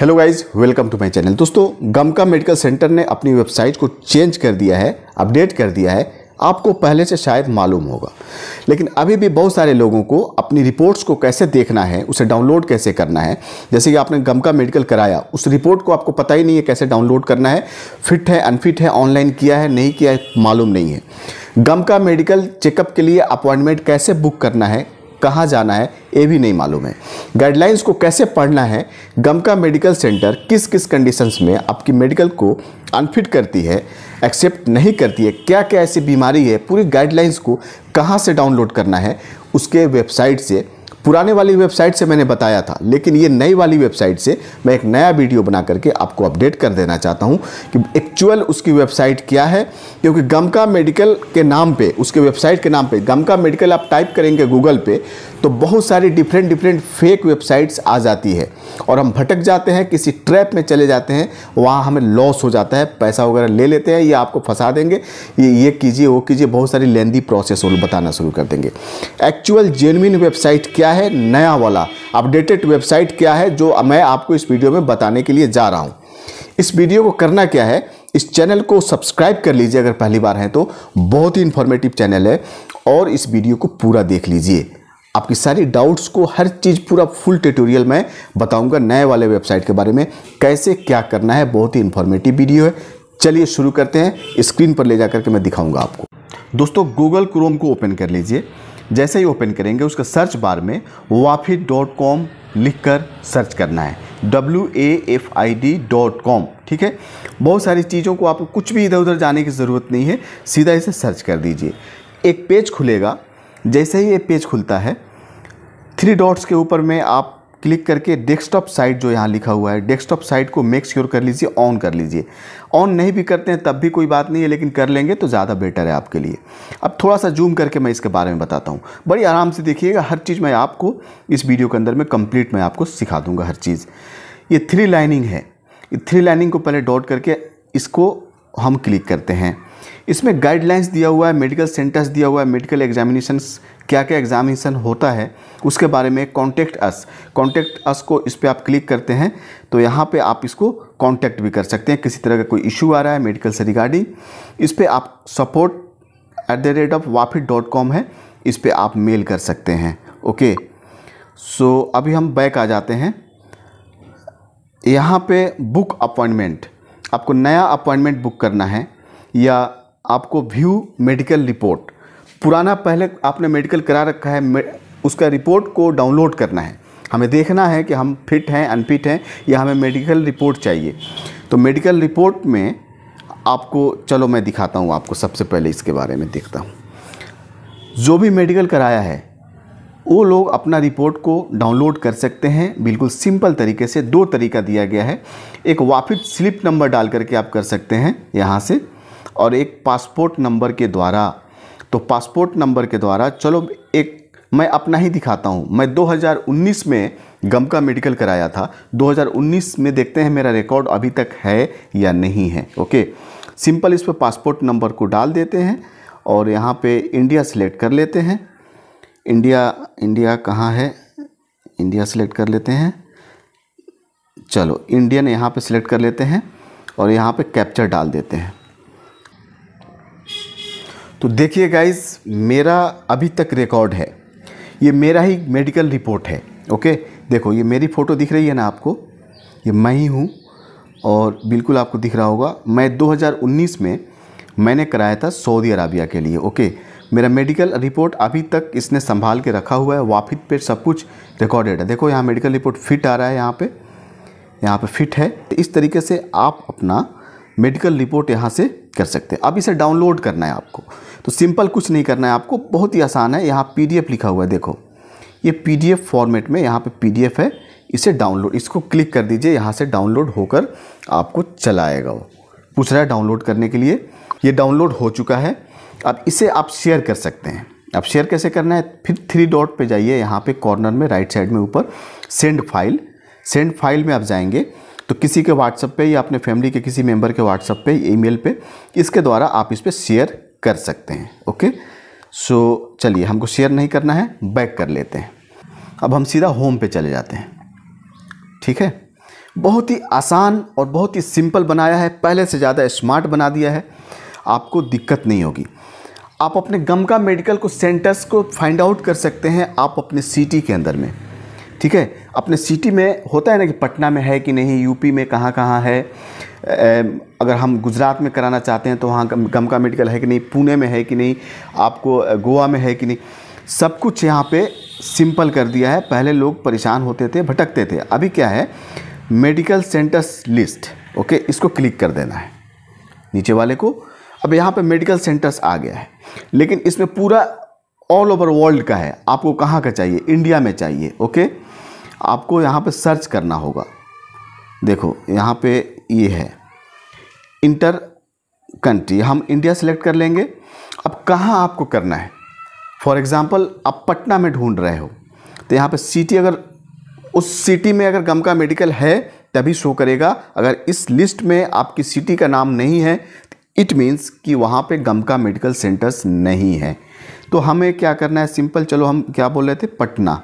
hello guys welcome to my channel दोस्तों गमका medical centre ने अपनी वेबसाइट को चेंज कर दिया है अपडेट कर दिया है आपको पहले से शायद मालूम होगा लेकिन अभी भी बहुत सारे लोगों को अपनी रिपोर्ट्स को कैसे देखना है उसे डाउनलोड कैसे करना है जैसे कि आपने गमका मेडिकल कराया उस रिपोर्ट को आपको पता ही नहीं है कैसे डाउनलोड करना है फिट है अनफिट है ऑनलाइन किया है नहीं किया है मालूम नहीं है गमका मेडिकल चेकअप के लिए अपॉइंटमेंट कैसे बुक करना है कहाँ जाना है ये भी नहीं मालूम है गाइडलाइंस को कैसे पढ़ना है गमका मेडिकल सेंटर किस किस कंडीशंस में आपकी मेडिकल को अनफिट करती है एक्सेप्ट नहीं करती है क्या क्या ऐसी बीमारी है पूरी गाइडलाइंस को कहाँ से डाउनलोड करना है उसके वेबसाइट से पुराने वाली वेबसाइट से मैंने बताया था लेकिन ये नई वाली वेबसाइट से मैं एक नया वीडियो बना करके आपको अपडेट कर देना चाहता हूँ कि एक्चुअल उसकी वेबसाइट क्या है क्योंकि गमका मेडिकल के नाम पे उसके वेबसाइट के नाम पे गमका मेडिकल आप टाइप करेंगे गूगल पे तो बहुत सारी डिफरेंट डिफरेंट फेक वेबसाइट्स आ जाती है और हम भटक जाते हैं किसी ट्रैप में चले जाते हैं वहाँ हमें लॉस हो जाता है पैसा वगैरह ले लेते हैं ये आपको फंसा देंगे ये ये कीजिए वो कीजिए बहुत सारी लेंदी प्रोसेस बताना शुरू कर देंगे एक्चुअल जेनविन वेबसाइट क्या है है नया वाला अपडेटेड वेबसाइट क्या है जो मैं आपको इस वीडियो में बताने के लिए जा रहा हूँ इस वीडियो को करना क्या है इस चैनल को सब्सक्राइब कर लीजिए अगर पहली बार हैं तो बहुत ही इन्फॉर्मेटिव चैनल है और इस वीडियो को पूरा देख लीजिए आपकी सारी डाउट्स को हर चीज़ पूरा फुल ट्यूटोरियल मैं बताऊंगा नए वाले वेबसाइट के बारे में कैसे क्या करना है बहुत ही इन्फॉर्मेटिव वीडियो है चलिए शुरू करते हैं स्क्रीन पर ले जा करके मैं दिखाऊंगा आपको दोस्तों गूगल क्रोम को ओपन कर लीजिए जैसे ही ओपन करेंगे उसका सर्च बार में वाफी डॉट कॉम लिख कर सर्च करना है W A F I D dot com ठीक है बहुत सारी चीज़ों को आपको कुछ भी इधर उधर जाने की ज़रूरत नहीं है सीधा इसे सर्च कर दीजिए एक पेज खुलेगा जैसे ही ये पेज खुलता है थ्री डॉट्स के ऊपर में आप क्लिक करके डेस्कटॉप साइट जो यहाँ लिखा हुआ है डेस्कटॉप साइट को मेक श्योर कर लीजिए ऑन कर लीजिए ऑन नहीं भी करते हैं तब भी कोई बात नहीं है लेकिन कर लेंगे तो ज़्यादा बेटर है आपके लिए अब थोड़ा सा जूम करके मैं इसके बारे में बताता हूँ बड़ी आराम से देखिएगा हर चीज़ मैं आपको इस वीडियो के अंदर में कम्प्लीट मैं आपको सिखा दूँगा हर चीज़ ये थ्री लाइनिंग है थ्री लाइनिंग को पहले डॉट करके इसको हम क्लिक करते हैं इसमें गाइडलाइंस दिया हुआ है मेडिकल सेंटर्स दिया हुआ है मेडिकल एग्जामिनेशन क्या क्या एग्जामिनेशन होता है उसके बारे में कॉन्टेक्ट अस कॉन्टेक्ट अस को इस पर आप क्लिक करते हैं तो यहाँ पे आप इसको कॉन्टैक्ट भी कर सकते हैं किसी तरह का कोई इशू आ रहा है मेडिकल से रिगार्डिंग इस पर आप support at the rate of wafid dot com है इस पर आप मेल कर सकते हैं ओके सो so, अभी हम बैक आ जाते हैं यहाँ पे बुक अपॉइंटमेंट आपको नया अपॉइंटमेंट बुक करना है या आपको व्यू मेडिकल रिपोर्ट पुराना पहले आपने मेडिकल करा रखा है उसका रिपोर्ट को डाउनलोड करना है हमें देखना है कि हम फिट हैं अनफिट हैं या हमें मेडिकल रिपोर्ट चाहिए तो मेडिकल रिपोर्ट में आपको चलो मैं दिखाता हूँ आपको सबसे पहले इसके बारे में देखता हूँ जो भी मेडिकल कराया है वो लोग अपना रिपोर्ट को डाउनलोड कर सकते हैं बिल्कुल सिंपल तरीके से दो तरीका दिया गया है एक वाफिट स्लिप नंबर डाल करके आप कर सकते हैं यहाँ से और एक पासपोर्ट नंबर के द्वारा तो पासपोर्ट नंबर के द्वारा चलो एक मैं अपना ही दिखाता हूँ मैं 2019 में गम का मेडिकल कराया था 2019 में देखते हैं मेरा रिकॉर्ड अभी तक है या नहीं है ओके सिंपल इस पर पासपोर्ट नंबर को डाल देते हैं और यहाँ पे इंडिया सेलेक्ट कर लेते हैं इंडिया इंडिया कहाँ है इंडिया सेलेक्ट कर लेते हैं चलो इंडियन यहाँ पे सिलेक्ट कर लेते हैं और यहाँ पे कैप्चर डाल देते हैं तो देखिए गाइज मेरा अभी तक रिकॉर्ड है ये मेरा ही मेडिकल रिपोर्ट है ओके देखो ये मेरी फ़ोटो दिख रही है ना आपको ये मैं ही हूँ और बिल्कुल आपको दिख रहा होगा मैं 2019 में मैंने कराया था सऊदी अरबिया के लिए ओके मेरा मेडिकल रिपोर्ट अभी तक इसने संभाल के रखा हुआ है वाफिद पे सब कुछ रिकॉर्डेड है देखो यहाँ मेडिकल रिपोर्ट फिट आ रहा है यहाँ पे यहाँ पे फिट है तो इस तरीके से आप अपना मेडिकल रिपोर्ट यहाँ से कर सकते हैं अब इसे डाउनलोड करना है आपको तो सिंपल कुछ नहीं करना है आपको बहुत ही आसान है यहाँ पी लिखा हुआ है देखो ये पी फॉर्मेट में यहाँ पर पी है इसे डाउनलोड इसको क्लिक कर दीजिए यहाँ से डाउनलोड होकर आपको चलाएगा वो पूछ रहा है डाउनलोड करने के लिए ये डाउनलोड हो चुका है अब इसे आप शेयर कर सकते हैं अब शेयर कैसे करना है फिर थ्री डॉट पे जाइए यहाँ पे कॉर्नर में राइट साइड में ऊपर सेंड फाइल सेंड फाइल में आप जाएंगे तो किसी के व्हाट्सअप पे या अपने फैमिली के किसी मेंबर के व्हाट्सअप पे ईमेल पे इसके द्वारा आप इस पर शेयर कर सकते हैं ओके सो चलिए हमको शेयर नहीं करना है बैक कर लेते हैं अब हम सीधा होम पे चले जाते हैं ठीक है बहुत ही आसान और बहुत ही सिंपल बनाया है पहले से ज़्यादा स्मार्ट बना दिया है आपको दिक्कत नहीं होगी आप अपने गमका मेडिकल को सेंटर्स को फाइंड आउट कर सकते हैं आप अपने सिटी के अंदर में ठीक है अपने सिटी में होता है ना कि पटना में है कि नहीं यूपी में कहाँ कहाँ है अगर हम गुजरात में कराना चाहते हैं तो वहाँ गम का मेडिकल है कि नहीं पुणे में है कि नहीं आपको गोवा में है कि नहीं सब कुछ यहाँ पे सिंपल कर दिया है पहले लोग परेशान होते थे भटकते थे अभी क्या है मेडिकल सेंटर्स लिस्ट ओके इसको क्लिक कर देना है नीचे वाले को अब यहाँ पे मेडिकल सेंटर्स आ गया है लेकिन इसमें पूरा ऑल ओवर वर्ल्ड का है आपको कहाँ का चाहिए इंडिया में चाहिए ओके आपको यहाँ पे सर्च करना होगा देखो यहाँ पे ये है इंटर कंट्री हम इंडिया सेलेक्ट कर लेंगे अब कहाँ आपको करना है फॉर एग्ज़ाम्पल आप पटना में ढूंढ रहे हो तो यहाँ पे सिटी अगर उस सिटी में अगर गमका मेडिकल है तभी शो करेगा अगर इस लिस्ट में आपकी सिटी का नाम नहीं है इट मीन्स कि वहाँ पे गमका मेडिकल सेंटर्स नहीं है तो हमें क्या करना है सिंपल चलो हम क्या बोल रहे थे पटना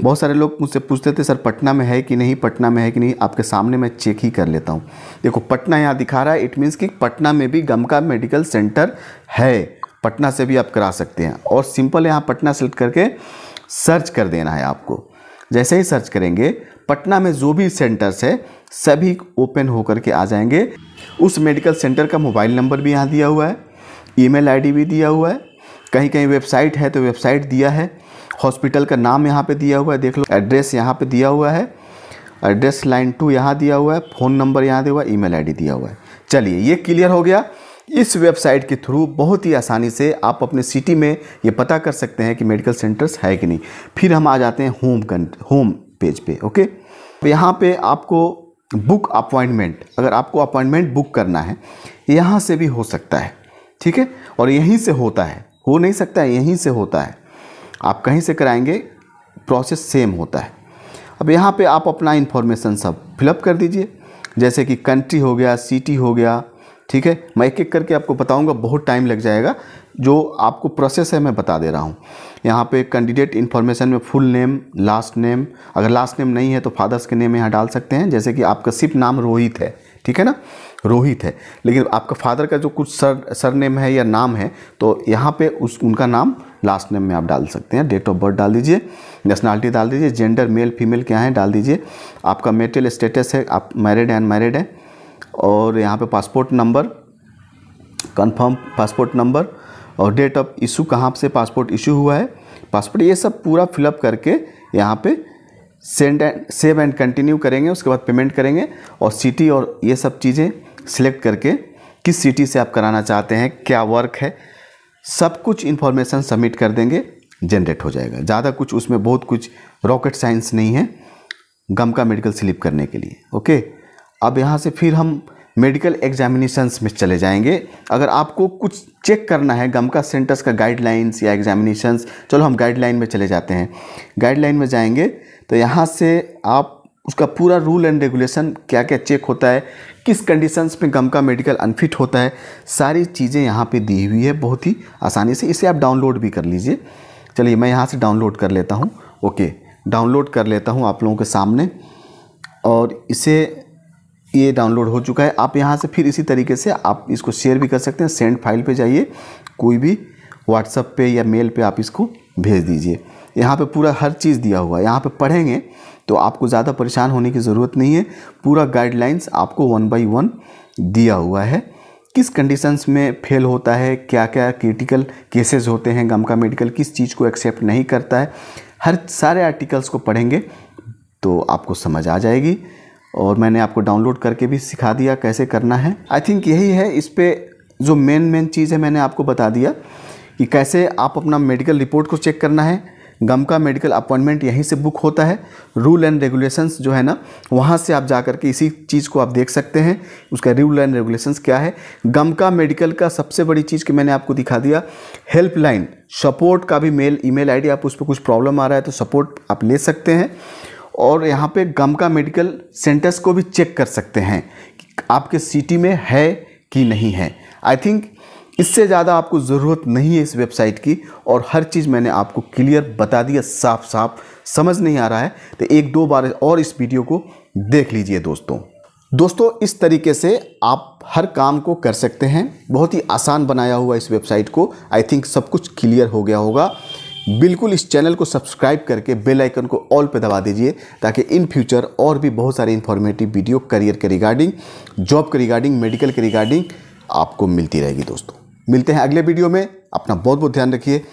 बहुत सारे लोग मुझसे पूछते थे सर पटना में है कि नहीं पटना में है कि नहीं आपके सामने मैं चेक ही कर लेता हूँ देखो पटना यहाँ दिखा रहा है इट मीन्स कि पटना में भी गमका मेडिकल सेंटर है पटना से भी आप करा सकते हैं और सिंपल यहाँ पटना सेलेक्ट करके सर्च कर देना है आपको जैसे ही सर्च करेंगे पटना में जो भी सेंटर्स है सभी ओपन होकर के आ जाएंगे उस मेडिकल सेंटर का मोबाइल नंबर भी यहाँ दिया हुआ है ईमेल आईडी भी दिया हुआ है कहीं कहीं वेबसाइट है तो वेबसाइट दिया है हॉस्पिटल का नाम यहाँ पे दिया हुआ है देख लो एड्रेस यहाँ पे दिया हुआ है एड्रेस लाइन टू यहाँ दिया हुआ है फ़ोन नंबर यहाँ दिया हुआ है ईमेल आईडी दिया हुआ है चलिए ये क्लियर हो गया इस वेबसाइट के थ्रू बहुत ही आसानी से आप अपने सिटी में ये पता कर सकते हैं कि मेडिकल सेंटर्स है कि नहीं फिर हम आ जाते हैं होम होम पेज पे ओके तो यहाँ पे आपको बुक अपॉइंटमेंट अगर आपको अपॉइंटमेंट बुक करना है यहाँ से भी हो सकता है ठीक है और यहीं से होता है हो नहीं सकता है यहीं से होता है आप कहीं से कराएंगे प्रोसेस सेम होता है अब यहाँ पे आप अपना इन्फॉर्मेशन सब फिलअप कर दीजिए जैसे कि कंट्री हो गया सिटी हो गया ठीक है मैं एक एक करके आपको बताऊंगा बहुत टाइम लग जाएगा जो आपको प्रोसेस है मैं बता दे रहा हूँ यहाँ पे कैंडिडेट इन्फॉर्मेशन में फुल नेम लास्ट नेम अगर लास्ट नेम नहीं है तो फादर्स के नेम यहाँ डाल सकते हैं जैसे कि आपका सिर्फ नाम रोहित है ठीक है ना रोहित है लेकिन आपका फादर का जो कुछ सर सर नेम है या नाम है तो यहाँ पे उस उनका नाम लास्ट नेम में आप डाल सकते हैं डेट ऑफ बर्थ डाल दीजिए नेशनैलिटी डाल दीजिए जेंडर मेल फीमेल क्या है डाल दीजिए आपका मेटेरियल स्टेटस है आप मैरिड एंड मैरिड है और यहाँ पे passport number confirm passport number और डेट ऑफ इशू कहाँ से पासपोर्ट इशू हुआ है पासपोर्ट ये सब पूरा फिलअप करके यहाँ पे send and save and continue करेंगे उसके बाद पेमेंट करेंगे और सिटी और ये सब चीज़ें सिलेक्ट करके किस सिटी से आप कराना चाहते हैं क्या वर्क है सब कुछ इन्फॉर्मेशन सबमिट कर देंगे जनरेट हो जाएगा ज़्यादा कुछ उसमें बहुत कुछ रॉकेट साइंस नहीं है गम का मेडिकल स्लिप करने के लिए ओके अब यहाँ से फिर हम मेडिकल एग्जामिनेशंस में चले जाएंगे अगर आपको कुछ चेक करना है गम का सेंटर्स का गाइडलाइंस या एग्जामिनेशंस चलो हम गाइडलाइन में चले जाते हैं गाइडलाइन में जाएंगे तो यहाँ से आप उसका पूरा रूल एंड रेगुलेशन क्या क्या चेक होता है किस कंडीशंस में गम का मेडिकल अनफिट होता है सारी चीज़ें यहाँ पे दी हुई है बहुत ही आसानी से इसे आप डाउनलोड भी कर लीजिए चलिए मैं यहाँ से डाउनलोड कर लेता हूँ ओके डाउनलोड कर लेता हूँ आप लोगों के सामने और इसे ये डाउनलोड हो चुका है आप यहाँ से फिर इसी तरीके से आप इसको शेयर भी कर सकते हैं सेंड फाइल पर जाइए कोई भी व्हाट्सअप पर या मेल पर आप इसको भेज दीजिए यहाँ पर पूरा हर चीज़ दिया हुआ है यहाँ पर पढ़ेंगे तो आपको ज़्यादा परेशान होने की ज़रूरत नहीं है पूरा गाइडलाइंस आपको वन बाई वन दिया हुआ है किस कंडीशंस में फेल होता है क्या क्या क्रिटिकल केसेस होते हैं गम का मेडिकल किस चीज़ को एक्सेप्ट नहीं करता है हर सारे आर्टिकल्स को पढ़ेंगे तो आपको समझ आ जाएगी और मैंने आपको डाउनलोड करके भी सिखा दिया कैसे करना है आई थिंक यही है इस पर जो मेन मेन चीज़ है मैंने आपको बता दिया कि कैसे आप अपना मेडिकल रिपोर्ट को चेक करना है गम का मेडिकल अपॉइंटमेंट यहीं से बुक होता है रूल एंड रेगुलेशंस जो है ना वहाँ से आप जा करके इसी चीज़ को आप देख सकते हैं उसका रूल एंड रेगुलेशंस क्या है गम का मेडिकल का सबसे बड़ी चीज़ कि मैंने आपको दिखा दिया हेल्पलाइन सपोर्ट का भी मेल ईमेल आईडी आप उस पर कुछ प्रॉब्लम आ रहा है तो सपोर्ट आप ले सकते हैं और यहाँ पर गम का मेडिकल सेंटर्स को भी चेक कर सकते हैं कि आपके सिटी में है कि नहीं है आई थिंक इससे ज़्यादा आपको ज़रूरत नहीं है इस वेबसाइट की और हर चीज़ मैंने आपको क्लियर बता दिया साफ साफ समझ नहीं आ रहा है तो एक दो बार और इस वीडियो को देख लीजिए दोस्तों दोस्तों इस तरीके से आप हर काम को कर सकते हैं बहुत ही आसान बनाया हुआ इस वेबसाइट को आई थिंक सब कुछ क्लियर हो गया होगा बिल्कुल इस चैनल को सब्सक्राइब करके बेल आइकन को ऑल पे दबा दीजिए ताकि इन फ्यूचर और भी बहुत सारे इन्फॉर्मेटिव वीडियो करियर के रिगार्डिंग जॉब के रिगार्डिंग मेडिकल के रिगार्डिंग आपको मिलती रहेगी दोस्तों मिलते हैं अगले वीडियो में अपना बहुत बहुत ध्यान रखिए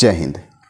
जय हिंद